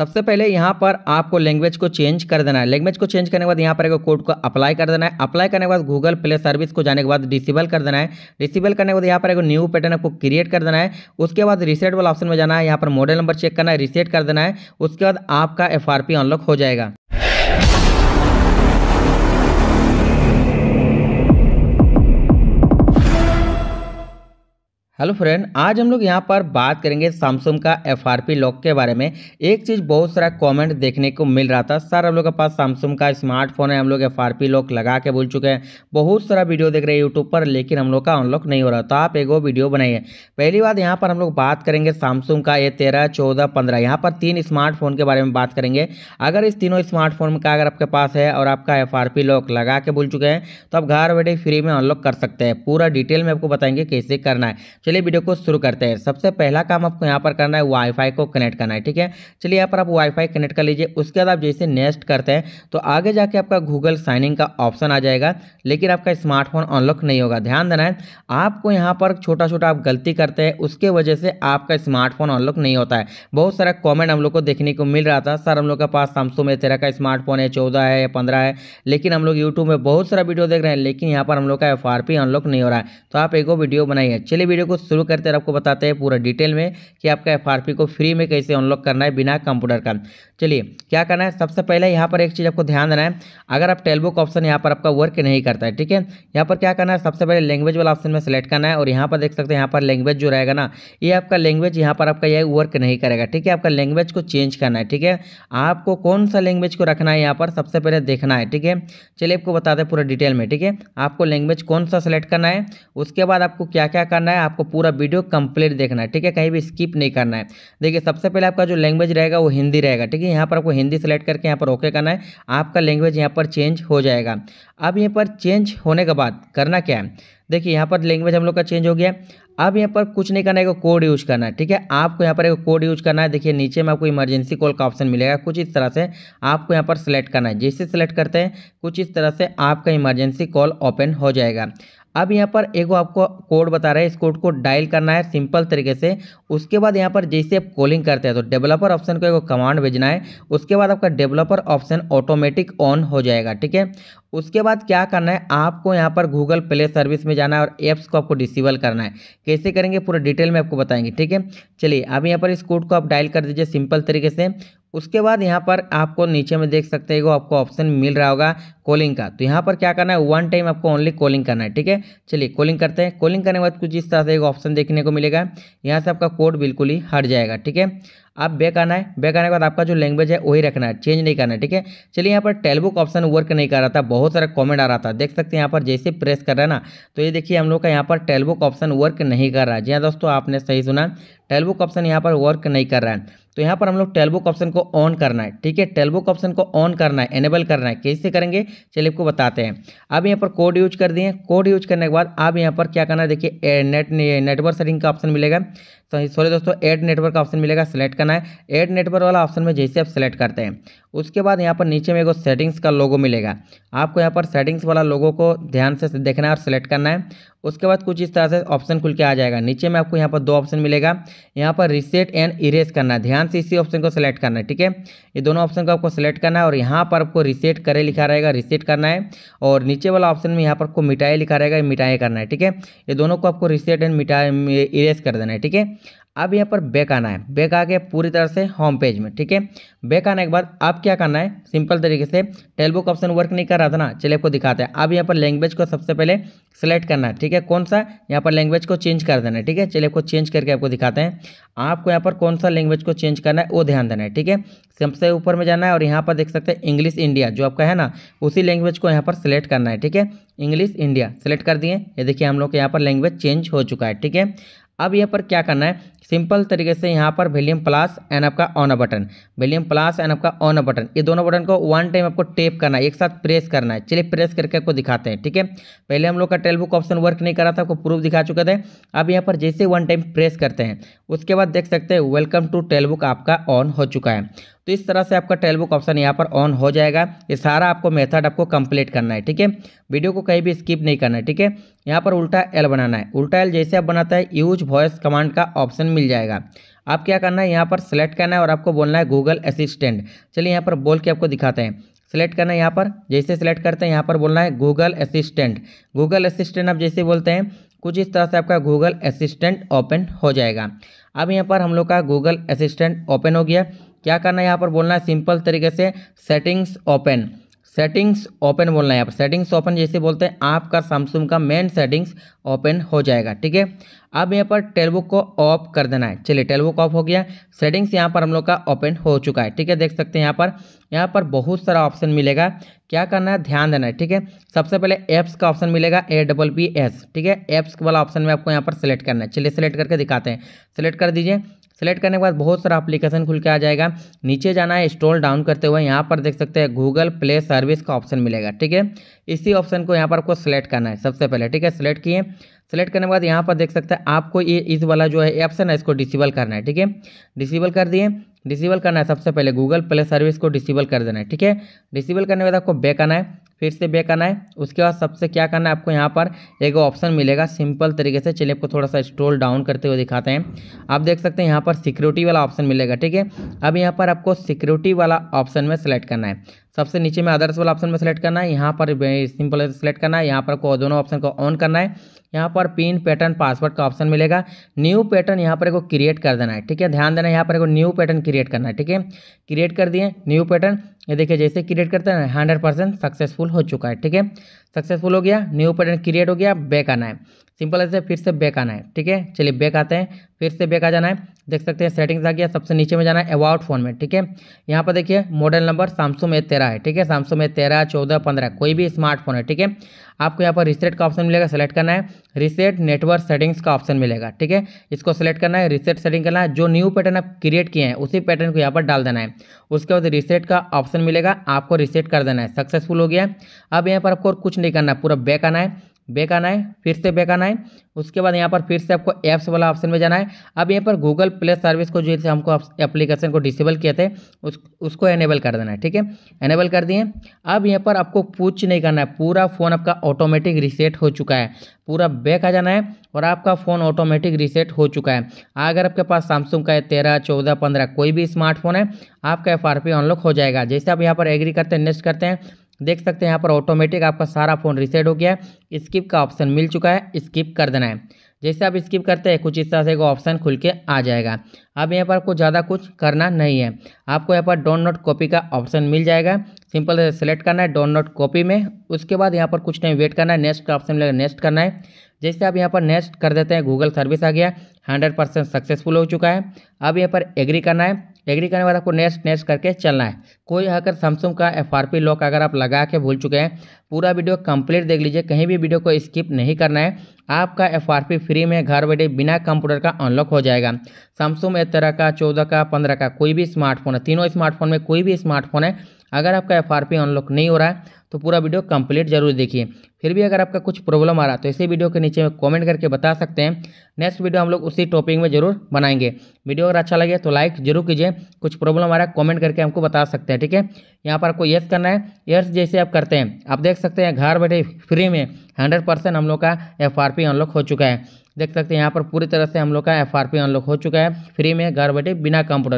सबसे पहले यहाँ पर आपको लैंग्वेज को चेंज कर देना है लैंग्वेज को चेंज करने के बाद यहाँ पर एक कोड को अप्लाई कर देना है अप्लाई करने के बाद गूगल प्ले सर्विस को जाने के बाद डिसेबल कर देना है डिसेबल करने के बाद यहाँ पर एक न्यू पैटर्न आपको क्रिएट कर देना है उसके बाद रिसेट वाला ऑप्शन में जाना है यहाँ पर मॉडल नंबर चेक करना है रिसेट कर देना है उसके बाद आपका एफ अनलॉक हो जाएगा हेलो फ्रेंड आज हम लोग यहाँ पर बात करेंगे सैमसंग का एफ आर पी लॉक के बारे में एक चीज़ बहुत सारा कमेंट देखने को मिल रहा था सर हम लोग के पास सैमसंग का स्मार्टफोन है हम लोग एफ आर पी लॉक लगा के बोल चुके हैं बहुत सारा वीडियो देख रहे हैं यूट्यूब पर लेकिन हम लोग का अनलॉक नहीं हो रहा तो आप एक वो वीडियो बनाइए पहली बात यहाँ पर हम लोग बात करेंगे सैमसंग का ये तेरह चौदह पंद्रह यहाँ पर तीन स्मार्टफोन के बारे में बात करेंगे अगर इस तीनों स्मार्टफोन का अगर आपके पास है और आपका एफ आर पी लॉक लगा के बोल चुके हैं तो आप घर बैठे फ्री में अनलॉक कर सकते हैं पूरा डिटेल में आपको बताएंगे कैसे करना है चलिए वीडियो को शुरू करते हैं सबसे पहला काम आपको यहाँ पर करना है वाईफाई को कनेक्ट करना है ठीक है चलिए यहाँ पर आप वाईफाई कनेक्ट कर लीजिए उसके बाद आप जैसे नेक्स्ट करते हैं तो आगे जाके आपका गूगल साइनिंग का ऑप्शन आ जाएगा लेकिन आपका स्मार्टफोन अनलॉक नहीं होगा ध्यान देना है आपको यहाँ पर छोटा छोटा आप गलती करते हैं उसके वजह से आपका स्मार्टफोन अनलॉक नहीं होता है बहुत सारा कॉमेंट हम लोग को देखने को मिल रहा था सर हम लोग के पास सैमसंग में तेरह का स्मार्टफोन है चौदह है या पंद्रह है लेकिन हम लोग यूट्यूब में बहुत सारा वीडियो देख रहे हैं लेकिन यहाँ पर हम लोग का एफ अनलॉक नहीं हो रहा है तो आप एगो वीडियो बनाइए चलिए वीडियो को शुरू करते हैं आपको बताते हैं पूरा डिटेल में कि आपका एफ को फ्री में कैसे अनलॉक करना है बिना कंप्यूटर का चलिए क्या करना है सबसे पहले यहाँ पर एक चीज़ आपको ध्यान देना है अगर आप टेलबुक ऑप्शन यहाँ पर आपका वर्क नहीं करता है ठीक है यहाँ पर क्या करना है सबसे पहले लैंग्वेज वाला ऑप्शन में सेलेक्ट करना है और यहाँ पर देख सकते हैं यहाँ पर लैंग्वेज जो रहेगा ना ये आपका लैंग्वेज यहाँ पर आपका यह वर्क नहीं करेगा ठीक है आपका लैंग्वेज को चेंज करना है ठीक है आपको कौन सा लैंग्वेज को रखना है यहाँ पर सबसे पहले देखना है ठीक है चलिए आपको बताते हैं पूरा डिटेल में ठीक है आपको लैंग्वेज कौन सा सेलेक्ट करना है उसके बाद आपको क्या क्या करना है आपको पूरा वीडियो कंप्लीट देखना है ठीक है कहीं भी स्किप नहीं करना है देखिए सबसे पहले आपका जो लैंग्वेज रहेगा वो हिंदी रहेगा ठीक है यहाँ पर आपको हिंदी सेलेक्ट करके यहाँ पर ओके करना है आपका लैंग्वेज यहाँ पर चेंज हो जाएगा अब यहाँ पर चेंज होने के बाद करना क्या है देखिए यहाँ पर लैंग्वेज हम लोग का चेंज हो गया अब यहाँ पर कुछ नहीं करना है कोड यूज करना है ठीक है आपको यहाँ पर एक कोड यूज करना है देखिए नीचे में आपको इमरजेंसी कॉल का ऑप्शन मिलेगा कुछ इस तरह से आपको यहाँ पर सिलेक्ट करना है जैसे सिलेक्ट करते हैं कुछ इस तरह से आपका इमरजेंसी कॉल ओपन हो जाएगा अब यहाँ पर एक आपको कोड बता रहा है इस कोड को डायल करना है सिंपल तरीके से उसके बाद यहाँ पर जैसे आप कॉलिंग करते हैं तो डेवलपर ऑप्शन को एक कमांड भेजना है उसके बाद आपका डेवलपर ऑप्शन ऑटोमेटिक ऑन हो जाएगा ठीक है उसके बाद क्या करना है आपको यहाँ पर गूगल प्ले सर्विस में जाना है और ऐप्स को आपको डिसेबल करना है कैसे करेंगे पूरा डिटेल में आपको बताएंगे ठीक है चलिए अब यहाँ पर इस कोड को आप डायल कर दीजिए सिंपल तरीके से उसके बाद यहाँ पर आपको नीचे में देख सकते हैं आपको ऑप्शन मिल रहा होगा कॉलिंग का तो यहाँ पर क्या करना है वन टाइम आपको ओनली कॉलिंग करना है ठीक है चलिए कॉलिंग करते हैं कॉलिंग करने के बाद कुछ इस तरह से एक ऑप्शन देखने को मिलेगा यहाँ से आपका कोड बिल्कुल ही हट जाएगा ठीक है आप बैक आना है बैक आने के बाद आपका जो लैंग्वेज है वही रखना है चेंज नहीं करना है ठीक है चलिए यहाँ पर टेलबुक ऑप्शन वर्क नहीं कर रहा था बहुत सारा कॉमेंट आ रहा था देख सकते हैं यहाँ पर जैसे प्रेस कर रहा है ना तो ये देखिए हम लोग का यहाँ पर टेलबुक ऑप्शन वर्क नहीं कर रहा है जी हाँ दोस्तों आपने सही सुना टेलबुक ऑप्शन यहाँ पर वर्क नहीं कर रहा है तो यहाँ पर हम लोग टेलबुक ऑप्शन को ऑन करना है ठीक है टेलबुक ऑप्शन को ऑन करना है एनेबल करना है कैसे करेंगे चलिए आपको बताते हैं अब यहाँ पर कोड यूज कर दिए कोड यूज करने के बाद अब यहाँ पर क्या करना है देखिए नेट नेटवर्क सेटिंग का ऑप्शन मिलेगा तो सॉरी दोस्तों एड नेटवर्क का ऑप्शन मिलेगा सेलेक्ट करना है एड नेटवर्क वाला ऑप्शन में जैसे आप सेलेक्ट करते हैं उसके बाद यहाँ पर नीचे में एगो सेटिंग्स का लोगो मिलेगा आपको यहाँ पर सेटिंग्स वाला लोगों को ध्यान से देखना है और सेलेक्ट करना है उसके बाद कुछ इस तरह से ऑप्शन खुल के आ जाएगा नीचे में आपको यहाँ पर दो ऑप्शन मिलेगा यहाँ पर रिसेट एंड इरेज करना है ध्यान से इसी ऑप्शन को सिलेक्ट करना है ठीक है ये दोनों ऑप्शन को आपको सिलेक्ट करना है और यहाँ पर आपको रिसेट करे लिखा रहेगा रिसेट करना है और नीचे वाला ऑप्शन में यहाँ पर आपको मिटाई लिखा रहेगा मिटाई करना है ठीक है ये दोनों को आपको रिसेट एंड मिटाई इरेज कर देना है ठीक है अब यहाँ पर बैक आना है बैक आके पूरी तरह से होम पेज में ठीक है बैक आने के बाद अब क्या करना है सिंपल तरीके से टेलबुक ऑप्शन वर्क नहीं कर रहा था ना चलिए आपको दिखाते हैं अब यहाँ पर लैंग्वेज को सबसे पहले सेलेक्ट करना है ठीक है कौन सा यहाँ पर लैंग्वेज को चेंज कर देना है ठीक है चलिए आपको चेंज करके आपको दिखाते हैं आपको यहाँ पर कौन सा लैंग्वेज को चेंज करना है वो ध्यान देना है ठीक है सबसे ऊपर में जाना है और यहाँ पर देख सकते हैं इंग्लिश इंडिया जो आपका है ना उसी लैंग्वेज को यहाँ पर सिलेक्ट करना है ठीक है इंग्लिश इंडिया सेलेक्ट कर दिए ये देखिए हम लोग के यहाँ पर लैंग्वेज चेंज हो चुका है ठीक है अब यहाँ पर क्या करना है सिंपल तरीके से यहाँ पर वॉल्यूम प्लस एंड आपका on button volume plus and आपका ऑन बटन ये दोनों बटन को वन टाइम आपको टेप करना है एक साथ प्रेस करना है चलिए प्रेस करके आपको दिखाते हैं ठीक है पहले हम लोग का टेल बुक ऑप्शन वर्क नहीं करा था आपको प्रूफ दिखा चुके थे अब यहाँ पर जैसे वन टाइम प्रेस करते हैं उसके बाद देख सकते हैं वेलकम टू टेल बुक आपका ऑन हो चुका है तो इस तरह से आपका ट्रेल बुक ऑप्शन यहाँ पर ऑन हो जाएगा ये सारा आपको मेथड आपको कंप्लीट करना है ठीक है वीडियो को कहीं भी स्किप नहीं करना है ठीक है यहाँ पर उल्टा एल बनाना है उल्टा एल जैसे आप बनाता है यूज वॉयस कमांड का ऑप्शन मिल जाएगा आप क्या करना है यहाँ पर सेलेक्ट करना है और आपको बोलना है गूगल असिस्टेंट चलिए यहाँ पर बोल के आपको दिखाते हैं सेलेक्ट करना है यहाँ पर जैसे सेलेक्ट करते हैं यहाँ पर बोलना है गूगल असिस्टेंट गूगल असिस्टेंट आप जैसे बोलते हैं कुछ इस तरह से आपका गूगल असिस्टेंट ओपन हो जाएगा अब यहाँ पर हम लोग का गूगल असिस्टेंट ओपन हो गया क्या करना है यहाँ पर बोलना है सिंपल तरीके से सेटिंग्स ओपन सेटिंग्स ओपन बोलना है यहाँ पर सेटिंग्स ओपन जैसे बोलते हैं आपका सैमसंग का मेन सेटिंग्स ओपन हो जाएगा ठीक है अब यहाँ पर टेलबुक को ऑफ कर देना है चलिए टेलबुक ऑफ हो गया सेटिंग्स यहाँ पर हम लोग का ओपन हो चुका है ठीक है देख सकते हैं यहाँ पर यहाँ पर बहुत सारा ऑप्शन मिलेगा क्या करना है ध्यान देना है ठीक है सबसे पहले ऐप्स का ऑप्शन मिलेगा ए डबल पी एस ठीक है एप्स वाला ऑप्शन में आपको यहाँ पर सेलेक्ट करना है चलिए सेलेक्ट करके दिखाते हैं सेलेक्ट कर दीजिए सेलेक्ट करने के बाद बहुत सारा अप्लीकेशन खुल के आ जाएगा नीचे जाना है स्टॉल डाउन करते हुए यहाँ पर देख सकते हैं गूगल प्ले सर्विस का ऑप्शन मिलेगा ठीक है इसी ऑप्शन को यहाँ पर आपको सेलेक्ट करना है सबसे पहले ठीक है सेलेक्ट किए सेलेक्ट करने के बाद यहाँ पर देख सकते हैं आपको ये इस वाला जो है ऑप्शन है इसको डिसेबल करना है ठीक है डिसेबल कर दिए डिसेबल करना है सबसे पहले गूगल प्ले सर्विस को डिसेबल कर देना है ठीक है डिसेबल करने के बाद आपको बैक आना है फिर से बैक आना है उसके बाद सबसे क्या करना है आपको यहाँ पर एक ऑप्शन मिलेगा सिंपल तरीके से चलिए आपको थोड़ा सा स्ट्रोल डाउन करते हुए दिखाते हैं आप देख सकते हैं यहाँ पर सिक्योरिटी वाला ऑप्शन मिलेगा ठीक है अब यहाँ पर आपको सिक्योरिटी वाला ऑप्शन में सेलेक्ट करना है सबसे नीचे में अदर्स वाला ऑप्शन में सेलेक्ट करना है यहाँ पर सिंपल सेलेक्ट करना है यहाँ पर आपको दोनों ऑप्शन को ऑन करना है यहाँ पर पिन पैटर्न पासवर्ड का ऑप्शन मिलेगा न्यू पैटर्न यहाँ पर एक क्रिएट कर देना है ठीक है ध्यान देना यहाँ पर एक न्यू पैटर्न क्रिएट करना है ठीक है क्रिएट कर दिए न्यू पैटर्न ये देखिए जैसे क्रिएट करते हैं हंड्रेड परसेंट सक्सेसफुल हो चुका है ठीक है सक्सेसफुल हो गया न्यू पैटर्न क्रिएट हो गया बैक आना है सिंपल ऐसे फिर से बैक आना है ठीक है चलिए बैक आते हैं फिर से बैक आ जाना है देख सकते हैं सेटिंग्स आ गया सबसे नीचे में जाना है अबाउट फोन में ठीक है यहाँ पर देखिए मॉडल नंबर सैमसंग ए तेरह है ठीक है सैमसंग ए तेरह चौदह पंद्रह कोई भी स्मार्टफोन है ठीक है आपको यहाँ पर रिसेट का ऑप्शन मिलेगा सेलेक्ट करना है रिसेट नेटवर्क सेटिंग्स का ऑप्शन मिलेगा ठीक है इसको सेलेक्ट करना है रिसेट सेटिंग करना है जो न्यू पैटर्न आप क्रिएट किए हैं उसी पैटर्न को यहाँ पर डाल देना है उसके बाद रिसेट का ऑप्शन ऑप्शन मिलेगा आपको रिसेट कर देना है सक्सेसफुल हो गया अब यहाँ पर आपको कुछ नहीं करना पूरा बैक आना है बैक आना है फिर से बैक आना है उसके बाद यहाँ पर फिर से आपको ऐप्स वाला ऑप्शन में जाना है अब यहाँ पर गूगल प्ले सर्विस को जैसे हमको एप्लीकेशन को डिसेबल किया थे उस उसको एनेबल कर देना है ठीक है एनेबल कर दिए अब यहाँ पर आपको पूछ नहीं करना है पूरा फ़ोन आपका ऑटोमेटिक रिसेट हो चुका है पूरा बैक आ जाना है और आपका फ़ोन ऑटोमेटिक रिसेट हो चुका है अगर आपके पास सैमसंग का है तेरह चौदह पंद्रह कोई भी स्मार्टफोन है आपका एफ आर पी अनलॉक हो जाएगा जैसे आप यहाँ पर एग्री करते हैं नेक्स्ट करते हैं देख सकते हैं यहाँ पर ऑटोमेटिक आपका सारा फ़ोन रिसेट हो गया है स्किप का ऑप्शन मिल चुका है स्किप कर देना है जैसे आप स्किप करते हैं कुछ इस तरह से एक ऑप्शन खुल के आ जाएगा अब यहाँ पर आपको ज़्यादा कुछ करना नहीं है आपको यहाँ पर डोन नोट कॉपी का ऑप्शन मिल जाएगा सिंपल सेलेक्ट करना है डोन नोट कॉपी में उसके बाद यहाँ पर कुछ टाइम वेट करना है नेक्स्ट का ऑप्शन मिलेगा नेक्स्ट करना है जैसे आप यहाँ पर नेक्स्ट कर देते हैं गूगल सर्विस आ गया हंड्रेड परसेंट सक्सेसफुल हो चुका है अब यहाँ पर एग्री करना है एग्री करने के बाद आपको नेक्स्ट नेक्स्ट करके चलना है कोई आकर सैमसंग का एफ आर पी लॉक अगर आप लगा के भूल चुके हैं पूरा वीडियो कंप्लीट देख लीजिए कहीं भी वीडियो को स्किप नहीं करना है आपका एफ आर पी फ्री में घर बैठे बिना कंप्यूटर का अनलॉक हो जाएगा सैमसंग एक तरह का चौदह का पंद्रह का कोई भी स्मार्टफोन है तीनों स्मार्टफोन में कोई भी स्मार्टफोन है अगर आपका एफ आर पी अनलॉक नहीं हो रहा है तो पूरा वीडियो कंप्लीट जरूर देखिए फिर भी अगर आपका कुछ प्रॉब्लम आ रहा है तो इसी वीडियो के नीचे में कमेंट करके बता सकते हैं नेक्स्ट वीडियो हम लोग उसी टॉपिक में जरूर बनाएंगे वीडियो अगर अच्छा लगे तो लाइक जरूर कीजिए कुछ प्रॉब्लम आ रहा है कॉमेंट करके हमको बता सकते हैं ठीक है यहाँ पर आपको यस करना है यस जैसे आप करते हैं आप देख सकते हैं घर बैठे फ्री में हंड्रेड परसेंट हम लोग का एफ आर पी अनलॉक हो चुका है देख सकते हैं यहाँ पर पूरी तरह से हम लोग का एफ आर पी अनलॉक हो चुका है फ्री में घर बैठे बिना कंप्यूटर